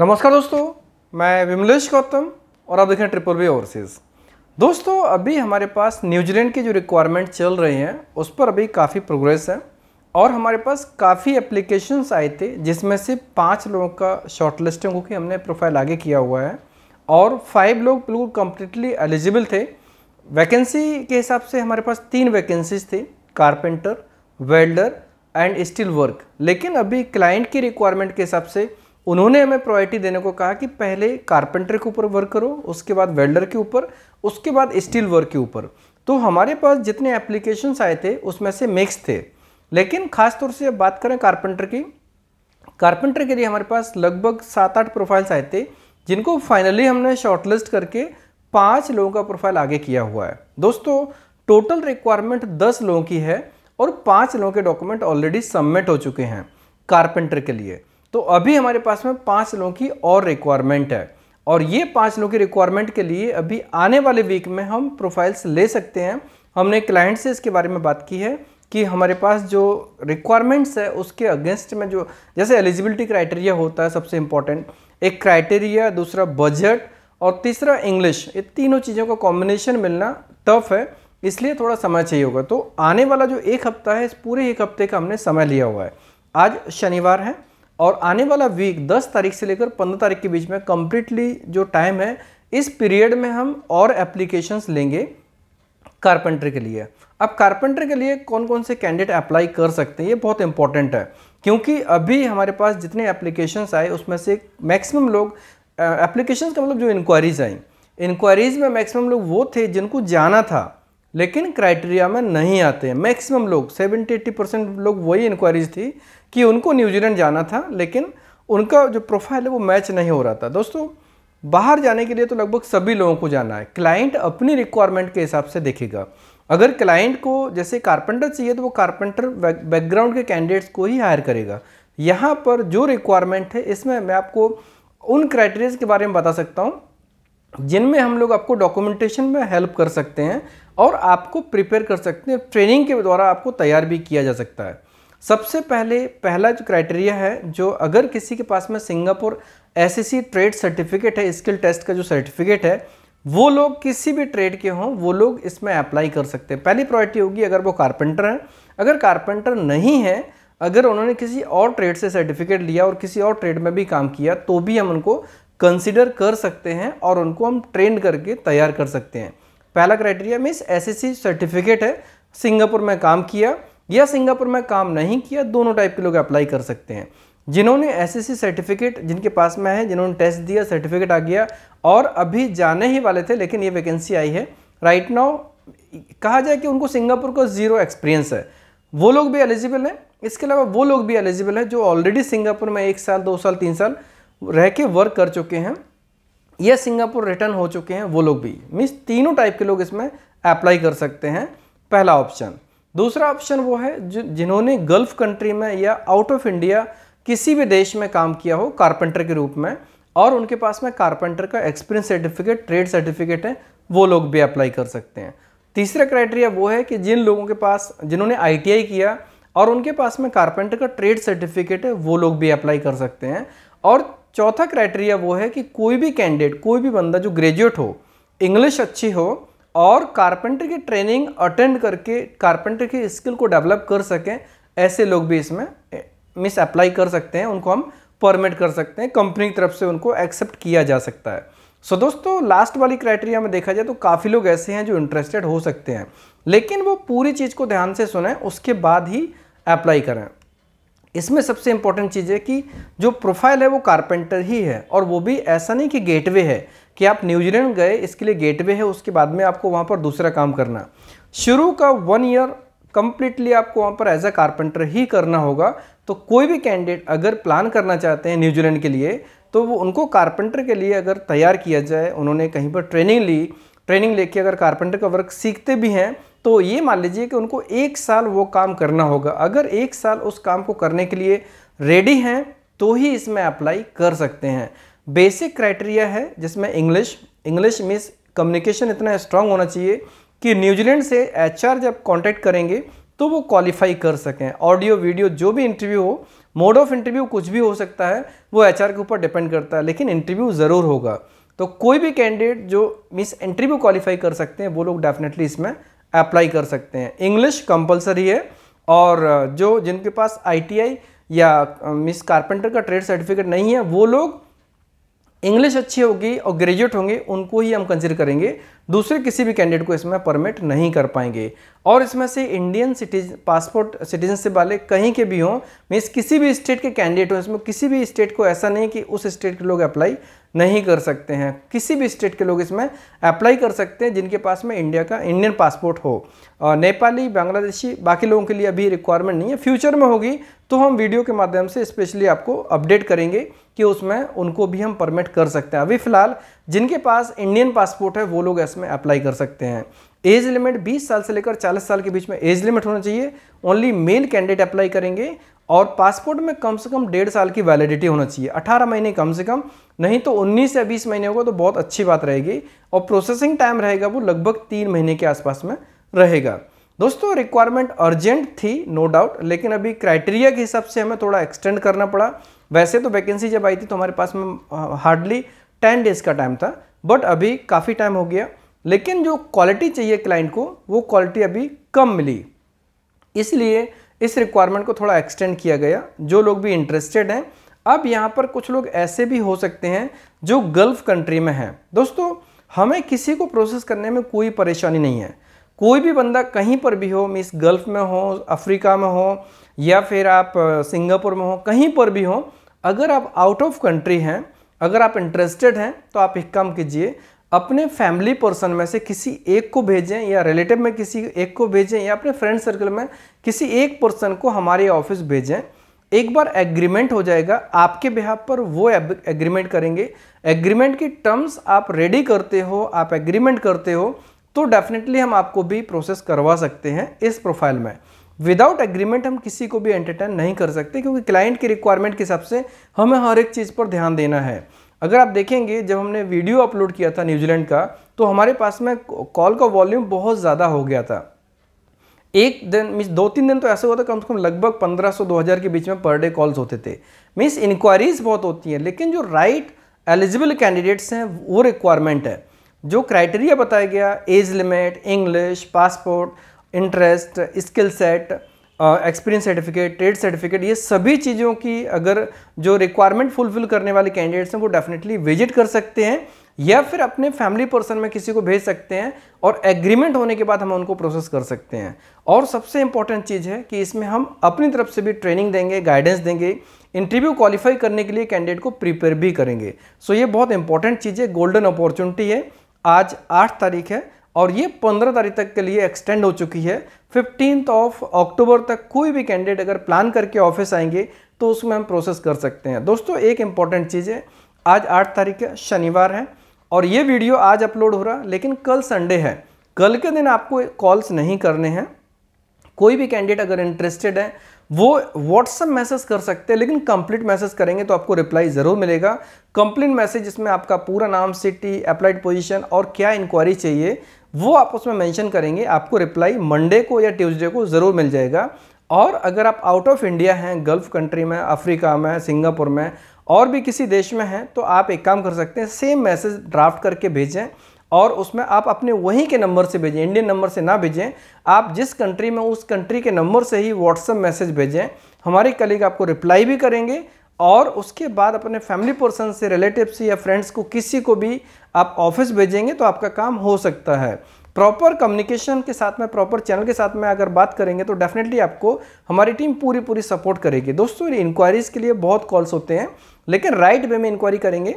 नमस्कार दोस्तों मैं विमलेश गौतम और आप देख रहे हैं ट्रिपल बी ओवरसीज़ दोस्तों अभी हमारे पास न्यूजीलैंड की जो रिक्वायरमेंट चल रहे हैं उस पर अभी काफ़ी प्रोग्रेस है और हमारे पास काफ़ी एप्लीकेशंस आए थे जिसमें से पाँच लोगों का शॉर्ट लिस्टिंग होकर हमने प्रोफाइल आगे किया हुआ है और फाइव लोग बिल्कुल कम्प्लीटली एलिजिबल थे वैकेंसी के हिसाब से हमारे पास तीन वैकेंसीज थी carpenter welder and steel work लेकिन अभी क्लाइंट की रिक्वायरमेंट के हिसाब से उन्होंने हमें प्रायोरिटी देने को कहा कि पहले कारपेंटर के ऊपर वर्क करो उसके बाद वेल्डर के ऊपर उसके बाद स्टील वर्क के ऊपर तो हमारे पास जितने एप्लीकेशंस आए थे उसमें से मिक्स थे लेकिन खासतौर से अब बात करें कारपेंटर की कारपेंटर के लिए हमारे पास लगभग सात आठ प्रोफाइल्स आए थे जिनको फाइनली हमने शॉर्टलिस्ट करके पाँच लोगों का प्रोफाइल आगे किया हुआ है दोस्तों टोटल रिक्वायरमेंट दस लोगों की है और पाँच लोगों के डॉक्यूमेंट ऑलरेडी सबमिट हो चुके हैं कारपेंटर के लिए तो अभी हमारे पास में पाँच लोगों की और रिक्वायरमेंट है और ये पाँच लोगों की रिक्वायरमेंट के लिए अभी आने वाले वीक में हम प्रोफाइल्स ले सकते हैं हमने क्लाइंट से इसके बारे में बात की है कि हमारे पास जो रिक्वायरमेंट्स है उसके अगेंस्ट में जो जैसे एलिजिबिलिटी क्राइटेरिया होता है सबसे इम्पॉर्टेंट एक क्राइटेरिया दूसरा बजट और तीसरा इंग्लिश ये तीनों चीज़ों का कॉम्बिनेशन मिलना टफ है इसलिए थोड़ा समय चाहिए होगा तो आने वाला जो एक हफ्ता है इस पूरे एक हफ्ते का हमने समय लिया हुआ है आज शनिवार है और आने वाला वीक 10 तारीख से लेकर 15 तारीख के बीच में कम्प्लीटली जो टाइम है इस पीरियड में हम और एप्लीकेशंस लेंगे कारपेंटर के लिए अब कारपेंटर के लिए कौन कौन से कैंडिडेट अप्लाई कर सकते हैं ये बहुत इंपॉर्टेंट है क्योंकि अभी हमारे पास जितने एप्लीकेशंस आए उसमें से मैक्सिमम लोग एप्लीकेशंस का मतलब जो इंक्वायरीज आई इंक्वायरीज में मैक्सिमम लोग वो थे जिनको जाना था लेकिन क्राइटेरिया में नहीं आते हैं मैक्सिमम लोग 70 80 परसेंट लोग वही इंक्वायरीज थी कि उनको न्यूजीलैंड जाना था लेकिन उनका जो प्रोफाइल है वो मैच नहीं हो रहा था दोस्तों बाहर जाने के लिए तो लगभग सभी लोगों को जाना है क्लाइंट अपनी रिक्वायरमेंट के हिसाब से देखेगा अगर क्लाइंट को जैसे कारपेंटर चाहिए तो वो कारपेंटर बैकग्राउंड के कैंडिडेट्स को ही हायर करेगा यहाँ पर जो रिक्वायरमेंट है इसमें मैं आपको उन क्राइटेरियाज के बारे में बता सकता हूँ जिनमें हम लोग आपको डॉक्यूमेंटेशन में हेल्प कर सकते हैं और आपको प्रिपेयर कर सकते हैं ट्रेनिंग के द्वारा आपको तैयार भी किया जा सकता है सबसे पहले पहला जो क्राइटेरिया है जो अगर किसी के पास में सिंगापुर एस ट्रेड सर्टिफिकेट है स्किल टेस्ट का जो सर्टिफिकेट है वो लोग किसी भी ट्रेड के हों वो लोग इसमें अप्लाई कर सकते हैं पहली प्रायोरिटी होगी अगर वो कारपेंटर हैं अगर कारपेंटर नहीं है अगर उन्होंने किसी और ट्रेड से सर्टिफिकेट लिया और किसी और ट्रेड में भी काम किया तो भी हम उनको कंसिडर कर सकते हैं और उनको हम ट्रेन करके तैयार कर सकते हैं पहला क्राइटेरिया मीन्स सी सर्टिफिकेट है सिंगापुर में काम किया या सिंगापुर में काम नहीं किया दोनों टाइप के लोग अप्लाई कर सकते हैं जिन्होंने एस सी सर्टिफिकेट जिनके पास में है जिन्होंने टेस्ट दिया सर्टिफिकेट आ गया और अभी जाने ही वाले थे लेकिन ये वैकेंसी आई है राइट नाउ कहा जाए कि उनको सिंगापुर का ज़ीरो एक्सपीरियंस है वो लोग भी एलिजिबल हैं इसके अलावा वो लोग भी एलिजिबल हैं जो ऑलरेडी सिंगापुर में एक साल दो साल तीन साल रह के वर्क कर चुके हैं ये सिंगापुर रिटर्न हो चुके हैं वो लोग भी मीन्स तीनों टाइप के लोग इसमें अप्लाई कर सकते हैं पहला ऑप्शन दूसरा ऑप्शन वो है जिन्होंने गल्फ कंट्री में या आउट ऑफ इंडिया किसी भी देश में काम किया हो कारपेंटर के रूप में और उनके पास में कारपेंटर का एक्सपीरियंस सर्टिफिकेट ट्रेड सर्टिफिकेट है वो लोग भी अप्लाई कर सकते हैं तीसरा क्राइटेरिया वो है कि जिन लोगों के पास जिन्होंने आईटीआई किया और उनके पास में कारपेंटर का ट्रेड सर्टिफिकेट है वो लोग भी अप्लाई कर सकते हैं और चौथा क्राइटेरिया वो है कि कोई भी कैंडिडेट कोई भी बंदा जो ग्रेजुएट हो इंग्लिश अच्छी हो और कारपेंटर की ट्रेनिंग अटेंड करके कारपेंटर की स्किल को डेवलप कर सकें ऐसे लोग भी इसमें मिस अप्लाई कर सकते हैं उनको हम परमिट कर सकते हैं कंपनी की तरफ से उनको एक्सेप्ट किया जा सकता है सो so, दोस्तों लास्ट वाली क्राइटेरिया में देखा जाए तो काफ़ी लोग ऐसे हैं जो इंटरेस्टेड हो सकते हैं लेकिन वो पूरी चीज़ को ध्यान से सुने उसके बाद ही अप्लाई करें इसमें सबसे इम्पोर्टेंट चीज़ है कि जो प्रोफाइल है वो कारपेंटर ही है और वो भी ऐसा नहीं कि गेटवे है कि आप न्यूजीलैंड गए इसके लिए गेटवे है उसके बाद में आपको वहाँ पर दूसरा काम करना शुरू का वन ईयर कम्प्लीटली आपको वहाँ पर एज अ कारपेंटर ही करना होगा तो कोई भी कैंडिडेट अगर प्लान करना चाहते हैं न्यूजीलैंड के लिए तो वो उनको कारपेंटर के लिए अगर तैयार किया जाए उन्होंने कहीं पर ट्रेनिंग ली ट्रेनिंग लेके अगर कारपेंटर का वर्क सीखते भी हैं तो ये मान लीजिए कि उनको एक साल वो काम करना होगा अगर एक साल उस काम को करने के लिए रेडी हैं तो ही इसमें अप्लाई कर सकते हैं बेसिक क्राइटेरिया है जिसमें इंग्लिश इंग्लिश मीन्स कम्युनिकेशन इतना स्ट्रांग होना चाहिए कि न्यूजीलैंड से एचआर जब कांटेक्ट करेंगे तो वो क्वालिफाई कर सकें ऑडियो वीडियो जो भी इंटरव्यू हो मोड ऑफ इंटरव्यू कुछ भी हो सकता है वो एचआर के ऊपर डिपेंड करता है लेकिन इंटरव्यू ज़रूर होगा तो कोई भी कैंडिडेट जो मिस इंटरव्यू क्वालिफाई कर सकते हैं वो लोग डेफिनेटली इसमें अप्लाई कर सकते हैं इंग्लिश कंपलसरी है और जो जिनके पास आईटीआई या मिस कारपेंटर का ट्रेड सर्टिफिकेट नहीं है वो लोग इंग्लिश अच्छी होगी और ग्रेजुएट होंगे उनको ही हम कंसिडर करेंगे दूसरे किसी भी कैंडिडेट को इसमें परमिट नहीं कर पाएंगे और इसमें से इंडियन सिटीज पासपोर्ट सिटीजनशिप वाले कहीं के भी हों मीन्स किसी भी स्टेट के कैंडिडेट हों इसमें किसी भी स्टेट को ऐसा नहीं कि उस स्टेट के लोग अप्लाई नहीं कर सकते हैं किसी भी स्टेट के लोग इसमें अप्लाई कर सकते हैं जिनके पास में इंडिया का इंडियन पासपोर्ट हो और नेपाली बांग्लादेशी बाकी लोगों के लिए अभी रिक्वायरमेंट नहीं है फ्यूचर में होगी तो हम वीडियो के माध्यम से स्पेशली आपको अपडेट करेंगे कि उसमें उनको भी हम परमिट कर सकते हैं अभी फ़िलहाल जिनके पास इंडियन पासपोर्ट है वो लोग इसमें अप्लाई कर सकते हैं एज लिमिट 20 साल से लेकर 40 साल के बीच में एज लिमिट होना चाहिए ओनली मेल कैंडिडेट अप्लाई करेंगे और पासपोर्ट में कम से कम डेढ़ साल की वैलिडिटी होना चाहिए अठारह महीने कम से कम नहीं तो उन्नीस या बीस महीने होगा तो बहुत अच्छी बात रहेगी और प्रोसेसिंग टाइम रहेगा वो लगभग तीन महीने के आसपास में रहेगा दोस्तों रिक्वायरमेंट अर्जेंट थी नो डाउट लेकिन अभी क्राइटेरिया के हिसाब से हमें थोड़ा एक्सटेंड करना पड़ा वैसे तो वैकेंसी जब आई थी तो हमारे पास में हार्डली टेन डेज़ का टाइम था बट अभी काफ़ी टाइम हो गया लेकिन जो क्वालिटी चाहिए क्लाइंट को वो क्वालिटी अभी कम मिली इसलिए इस रिक्वायरमेंट को थोड़ा एक्सटेंड किया गया जो लोग भी इंटरेस्टेड हैं अब यहाँ पर कुछ लोग ऐसे भी हो सकते हैं जो गल्फ़ कंट्री में हैं दोस्तों हमें किसी को प्रोसेस करने में कोई परेशानी नहीं है कोई भी बंदा कहीं पर भी हो मीस गल्फ़ में हो अफ्रीका में हो या फिर आप सिंगापुर में हो कहीं पर भी हो अगर आप आउट ऑफ कंट्री हैं अगर आप इंटरेस्टेड हैं तो आप एक काम कीजिए अपने फैमिली पर्सन में से किसी एक को भेजें या रिलेटिव में किसी एक को भेजें या अपने फ्रेंड सर्कल में किसी एक पर्सन को हमारे ऑफिस भेजें एक बार एग्रीमेंट हो जाएगा आपके बिहार पर वो एग्रीमेंट करेंगे एग्रीमेंट की टर्म्स आप रेडी करते हो आप एग्रीमेंट करते हो तो डेफिनेटली हम आपको भी प्रोसेस करवा सकते हैं इस प्रोफाइल में विदाउट एग्रीमेंट हम किसी को भी एंटरटेन नहीं कर सकते क्योंकि क्लाइंट की रिक्वायरमेंट के हिसाब से हमें हर एक चीज़ पर ध्यान देना है अगर आप देखेंगे जब हमने वीडियो अपलोड किया था न्यूजीलैंड का तो हमारे पास में कॉल का वॉल्यूम बहुत ज़्यादा हो गया था एक दिन मीन्स दो तीन दिन तो ऐसा हुआ था कम से कम लगभग 1500-2000 के बीच में पर डे कॉल्स होते थे मीन्स इंक्वायरीज बहुत होती हैं लेकिन जो राइट एलिजिबल कैंडिडेट्स हैं वो रिक्वायरमेंट है जो क्राइटेरिया बताया गया age limit English passport interest skill set experience certificate trade certificate ये सभी चीज़ों की अगर जो रिक्वायरमेंट फुलफिल करने वाले कैंडिडेट्स हैं वो डेफिनेटली विजिट कर सकते हैं या फिर अपने फैमिली पर्सन में किसी को भेज सकते हैं और एग्रीमेंट होने के बाद हम उनको प्रोसेस कर सकते हैं और सबसे इम्पॉर्टेंट चीज़ है कि इसमें हम अपनी तरफ से भी ट्रेनिंग देंगे गाइडेंस देंगे इंटरव्यू क्वालिफाई करने के लिए कैंडिडेट को प्रिपेयर भी करेंगे सो so ये बहुत इंपॉर्टेंट चीज़ है गोल्डन अपॉर्चुनिटी है आज आठ तारीख है और ये पंद्रह तारीख तक के लिए एक्सटेंड हो चुकी है फिफ्टीन ऑफ अक्टूबर तक कोई भी कैंडिडेट अगर प्लान करके ऑफिस आएंगे तो उसमें हम प्रोसेस कर सकते हैं दोस्तों एक इम्पॉर्टेंट चीज़ है आज आठ तारीख है शनिवार है और ये वीडियो आज अपलोड हो रहा लेकिन कल संडे है कल के दिन आपको कॉल्स नहीं करने हैं कोई भी कैंडिडेट अगर इंटरेस्टेड है वो व्हाट्सअप मैसेज कर सकते हैं लेकिन कंप्लीट मैसेज करेंगे तो आपको रिप्लाई ज़रूर मिलेगा कंप्लीट मैसेज जिसमें आपका पूरा नाम सिटी अप्लाइड पोजीशन और क्या इंक्वायरी चाहिए वो आप उसमें मेंशन करेंगे आपको रिप्लाई मंडे को या ट्यूसडे को ज़रूर मिल जाएगा और अगर आप आउट ऑफ इंडिया हैं गल्फ़ कंट्री में अफ्रीका में सिंगापुर में और भी किसी देश में हैं तो आप एक काम कर सकते हैं सेम मैसेज ड्राफ्ट करके भेजें और उसमें आप अपने वहीं के नंबर से भेजें इंडियन नंबर से ना भेजें आप जिस कंट्री में उस कंट्री के नंबर से ही व्हाट्सएप मैसेज भेजें हमारे कलीग आपको रिप्लाई भी करेंगे और उसके बाद अपने फैमिली पर्सन से रिलेटिव से या फ्रेंड्स को किसी को भी आप ऑफिस भेजेंगे तो आपका काम हो सकता है प्रॉपर कम्युनिकेशन के साथ में प्रॉपर चैनल के साथ में अगर बात करेंगे तो डेफिनेटली आपको हमारी टीम पूरी पूरी सपोर्ट करेगी दोस्तों इंक्वायरीज़ के लिए बहुत कॉल्स होते हैं लेकिन राइट वे में इंक्वायरी करेंगे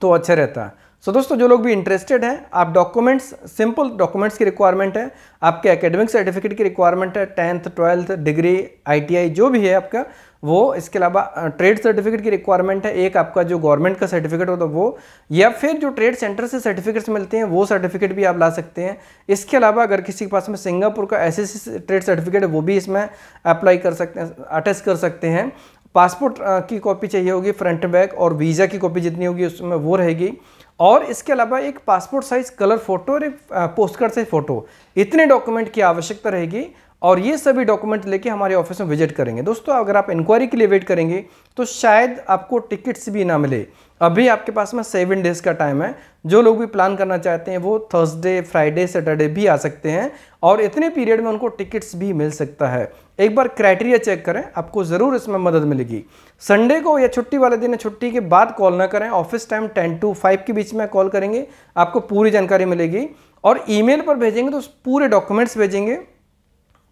तो अच्छा रहता है सो so, दोस्तों जो लोग भी इंटरेस्टेड हैं आप डॉक्यूमेंट्स सिंपल डॉक्यूमेंट्स की रिक्वायरमेंट है आपके एकेडमिक सर्टिफिकेट की रिक्वायरमेंट है टेंथ ट्वेल्थ डिग्री आईटीआई जो भी है आपका वो इसके अलावा ट्रेड सर्टिफिकेट की रिक्वायरमेंट है एक आपका जो गवर्नमेंट का सर्टिफिकेट होता है वो या फिर जो ट्रेड सेंटर से सर्टिफिकेट्स मिलते हैं वो सर्टिफिकेट भी आप ला सकते हैं इसके अलावा अगर किसी के पास में सिंगापुर का एस ट्रेड सर्टिफिकेट है वो भी इसमें अप्लाई कर सकते हैं अटेस्ट कर सकते हैं पासपोर्ट की कॉपी चाहिए होगी फ्रंट बैक और वीज़ा की कॉपी जितनी होगी उसमें वो रहेगी और इसके अलावा एक पासपोर्ट साइज़ कलर फ़ोटो और एक पोस्ट कार्ड साइज़ फ़ोटो इतने डॉक्यूमेंट की आवश्यकता रहेगी और ये सभी डॉक्यूमेंट लेके हमारे ऑफिस में विजिट करेंगे दोस्तों अगर आप इंक्वायरी के लिए वेट करेंगे तो शायद आपको टिकट्स भी ना मिले अभी आपके पास में सेवन डेज़ का टाइम है जो लोग भी प्लान करना चाहते हैं वो थर्सडे फ्राइडे सैटरडे भी आ सकते हैं और इतने पीरियड में उनको टिकट्स भी मिल सकता है एक बार क्राइटेरिया चेक करें आपको ज़रूर इसमें मदद मिलेगी संडे को या छुट्टी वाले दिन छुट्टी के बाद कॉल ना करें office time ten to five के बीच में कॉल करेंगे आपको पूरी जानकारी मिलेगी और ईमेल पर भेजेंगे तो पूरे डॉक्यूमेंट्स भेजेंगे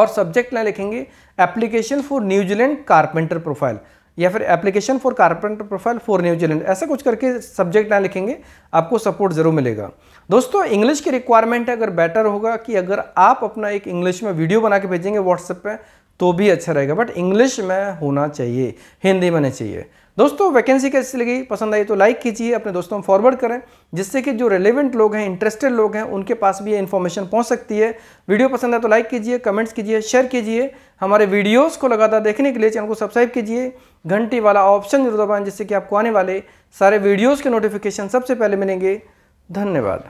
और सब्जेक्ट लाइन लिखेंगे application for New Zealand carpenter profile या फिर application for carpenter profile for New Zealand ऐसा कुछ करके सब्जेक्ट लाइन लिखेंगे आपको सपोर्ट ज़रूर मिलेगा दोस्तों इंग्लिश की रिक्वायरमेंट अगर बेटर होगा कि अगर आप अपना एक इंग्लिश में वीडियो बना के भेजेंगे व्हाट्सएप पर तो भी अच्छा रहेगा बट इंग्लिश में होना चाहिए हिंदी में नहीं चाहिए दोस्तों वैकेंसी कैसी लगी पसंद आई तो लाइक कीजिए अपने दोस्तों में फॉरवर्ड करें जिससे कि जो रिलेवेंट लोग हैं इंटरेस्टेड लोग हैं उनके पास भी ये इन्फॉर्मेशन पहुंच सकती है वीडियो पसंद है तो लाइक कीजिए कमेंट्स कीजिए शेयर कीजिए हमारे वीडियोस को लगातार देखने के लिए चैनल को सब्सक्राइब कीजिए घंटी वाला ऑप्शन जरूर दबाएं जिससे कि आपको आने वाले सारे वीडियोज़ के नोटिफिकेशन सबसे पहले मिलेंगे धन्यवाद